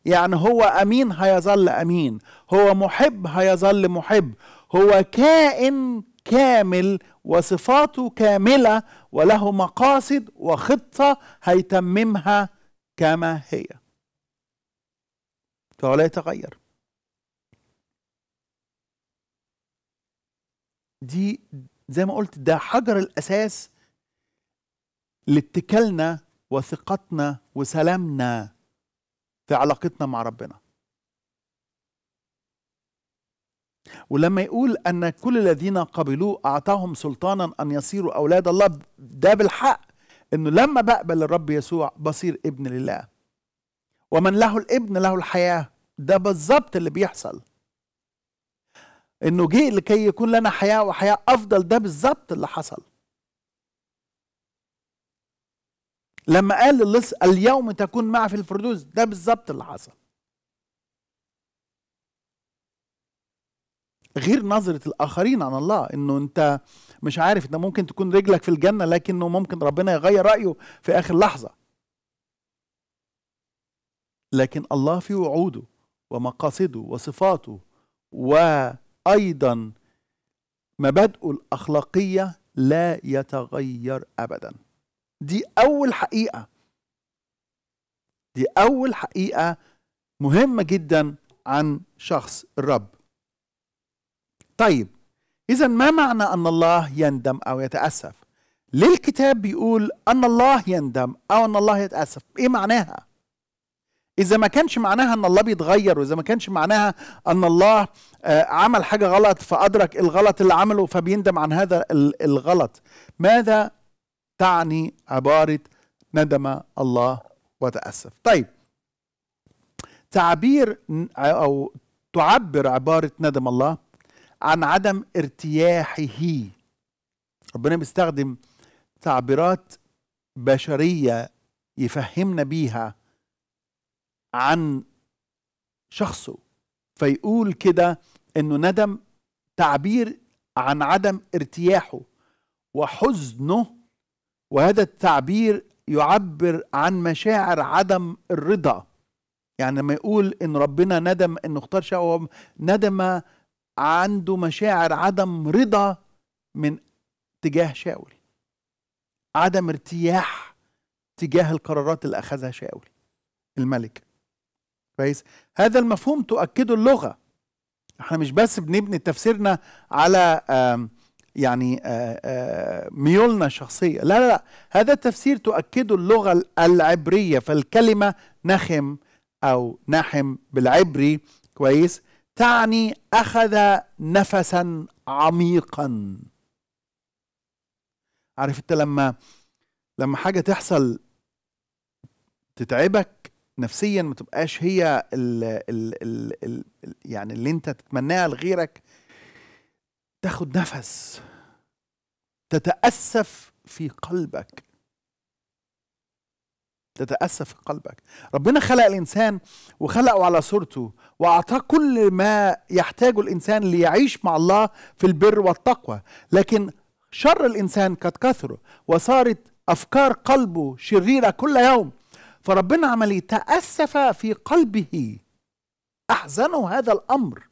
Speaker 1: يعني هو أمين هيظل أمين هو محب هيظل محب هو كائن كامل وصفاته كاملة وله مقاصد وخطة هيتممها كما هي فهو لا يتغير دي زي ما قلت ده حجر الأساس لاتكالنا وثقتنا وسلامنا في علاقتنا مع ربنا ولما يقول أن كل الذين قبلوه أعطاهم سلطانا أن يصيروا أولاد الله ده بالحق أنه لما بقبل الرب يسوع بصير ابن لله ومن له الابن له الحياة ده بالظبط اللي بيحصل انه جه لكي يكون لنا حياه وحياه افضل ده بالظبط اللي حصل لما قال للص اليوم تكون معي في الفردوس ده بالظبط اللي حصل غير نظرة الآخرين عن الله إنه أنت مش عارف أنت ممكن تكون رجلك في الجنة لكنه ممكن ربنا يغير رأيه في آخر لحظة لكن الله في وعوده ومقاصده وصفاته وأيضا مبادئه الأخلاقية لا يتغير أبدا دي أول حقيقة دي أول حقيقة مهمة جدا عن شخص الرب طيب إذا ما معنى أن الله يندم أو يتأسف؟ ليه الكتاب بيقول أن الله يندم أو أن الله يتأسف؟ إيه معناها؟ إذا ما كانش معناها أن الله بيتغير وإذا ما كانش معناها أن الله آه، عمل حاجة غلط فأدرك الغلط اللي عمله فبيندم عن هذا الغلط ماذا تعني عبارة ندم الله وتأسف طيب تعبير أو تعبر عبارة ندم الله عن عدم ارتياحه ربنا بيستخدم تعبيرات بشريه يفهمنا بيها عن شخصه فيقول كده انه ندم تعبير عن عدم ارتياحه وحزنه وهذا التعبير يعبر عن مشاعر عدم الرضا يعني لما يقول ان ربنا ندم انه اختار شقه ندم عنده مشاعر عدم رضا من تجاه شاول عدم ارتياح تجاه القرارات اللي اخذها شاول الملك كويس هذا المفهوم تؤكده اللغه احنا مش بس بنبني تفسيرنا على آم يعني آم آم ميولنا الشخصيه لا لا لا هذا التفسير تؤكده اللغه العبريه فالكلمه نخم او نحم بالعبري كويس تعني اخذ نفسا عميقا عارف انت لما لما حاجه تحصل تتعبك نفسيا ما تبقاش هي الـ الـ الـ الـ يعني اللي انت تتمناها لغيرك تاخد نفس تتاسف في قلبك تتأسف في قلبك ربنا خلق الإنسان وخلقه على صورته وأعطاه كل ما يحتاجه الإنسان ليعيش مع الله في البر والتقوى لكن شر الإنسان قد كثر وصارت أفكار قلبه شريرة كل يوم فربنا عمل إيه؟ تأسف في قلبه أحزنه هذا الأمر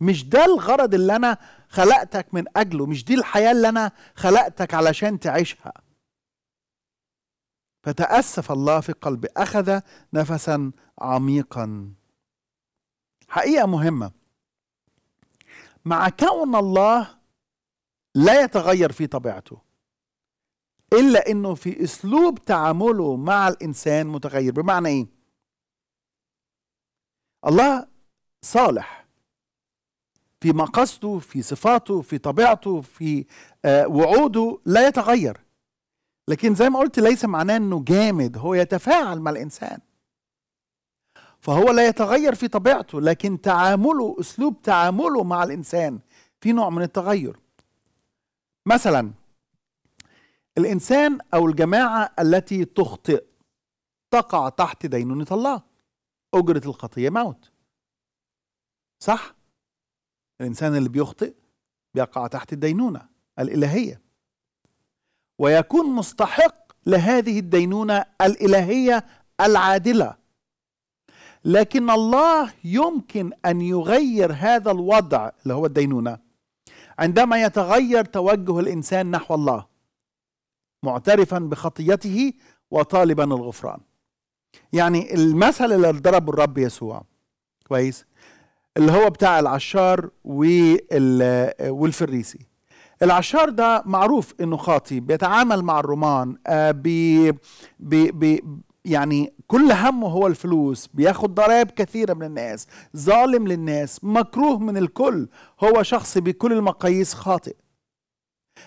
Speaker 1: مش ده الغرض اللي أنا خلقتك من أجله مش دي الحياة اللي أنا خلقتك علشان تعيشها فتأسف الله في قلبي أخذ نفسا عميقا حقيقة مهمة مع كون الله لا يتغير في طبيعته إلا أنه في أسلوب تعامله مع الإنسان متغير بمعنى إيه؟ الله صالح في مقصده في صفاته في طبيعته في آه، وعوده لا يتغير لكن زي ما قلت ليس معناه انه جامد هو يتفاعل مع الانسان فهو لا يتغير في طبيعته لكن تعامله اسلوب تعامله مع الانسان في نوع من التغير مثلا الانسان او الجماعه التي تخطئ تقع تحت دينونة الله أجرة الخطية موت صح الإنسان اللي بيخطئ بيقع تحت الدينونة الإلهية ويكون مستحق لهذه الدينونه الالهيه العادله لكن الله يمكن ان يغير هذا الوضع اللي هو الدينونه عندما يتغير توجه الانسان نحو الله معترفا بخطيته وطالبا الغفران يعني المثل اللي ضربه الرب يسوع كويس اللي هو بتاع العشار والفريسي العشار ده معروف انه خاطي بيتعامل مع الرومان آه، بي بي بي يعني كل همه هو الفلوس بياخد ضرائب كثيرة من الناس ظالم للناس مكروه من الكل هو شخص بكل المقاييس خاطئ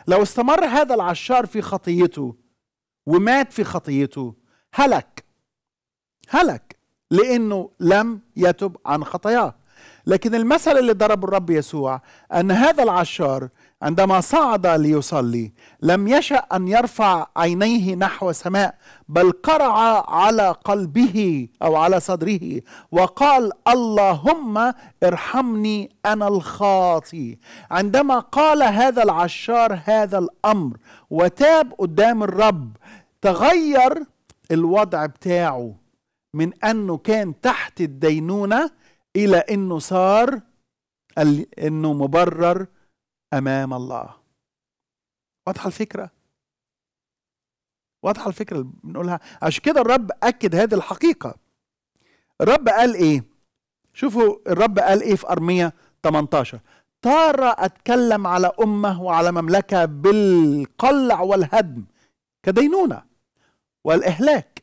Speaker 1: لو استمر هذا العشار في خطيته ومات في خطيته هلك هلك لأنه لم يتب عن خطاياه لكن المثل اللي ضربه الرب يسوع أن هذا العشار عندما صعد ليصلي لم يشا ان يرفع عينيه نحو السماء بل قرع على قلبه او على صدره وقال اللهم ارحمني انا الخاطي عندما قال هذا العشار هذا الامر وتاب قدام الرب تغير الوضع بتاعه من انه كان تحت الدينونه الى انه صار انه مبرر امام الله واضحه الفكره واضحه الفكره اللي بنقولها عشان كده الرب اكد هذه الحقيقه الرب قال ايه شوفوا الرب قال ايه في ارميا 18 تارة أتكلم على أمة وعلى مملكة بالقلع والهدم كدينونة والإهلاك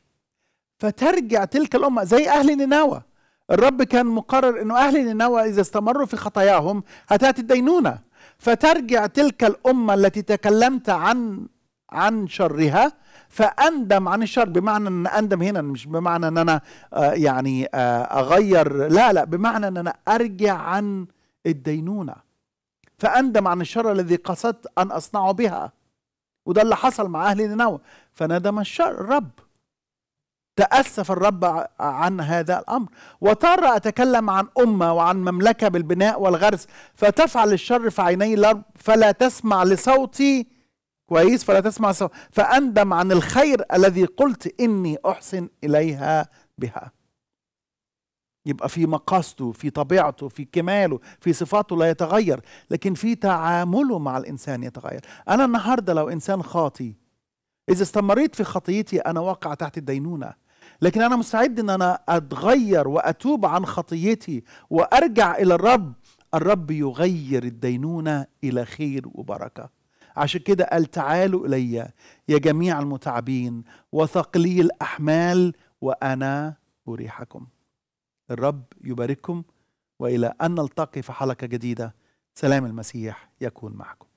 Speaker 1: فترجع تلك الأمة زي أهل نينوى الرب كان مقرر أنه أهل نينوى إذا استمروا في خطاياهم هتأتي الدينونة فترجع تلك الامه التي تكلمت عن عن شرها فاندم عن الشر بمعنى ان اندم هنا مش بمعنى ان انا آه، يعني آه، اغير لا لا بمعنى ان انا ارجع عن الدينونه فاندم عن الشر الذي قصدت ان اصنعه بها وده اللي حصل مع اهل نينوى فندم الشر الرب تأسف الرب عن هذا الأمر وطار أتكلم عن أمة وعن مملكة بالبناء والغرس فتفعل الشر في عيني الرب فلا تسمع لصوتي كويس فلا تسمع صوتي فأندم عن الخير الذي قلت إني أحسن إليها بها يبقى في مقاصده في طبيعته في كماله في صفاته لا يتغير لكن في تعامله مع الإنسان يتغير أنا النهاردة لو إنسان خاطي إذا استمريت في خطيتي أنا واقع تحت الدينونة لكن انا مستعد ان انا اتغير واتوب عن خطيتي وارجع الى الرب الرب يغير الدينونه الى خير وبركه عشان كده قال تعالوا الي يا جميع المتعبين وثقلي الاحمال وانا اريحكم الرب يبارككم والى ان نلتقي في حلقه جديده سلام المسيح يكون معكم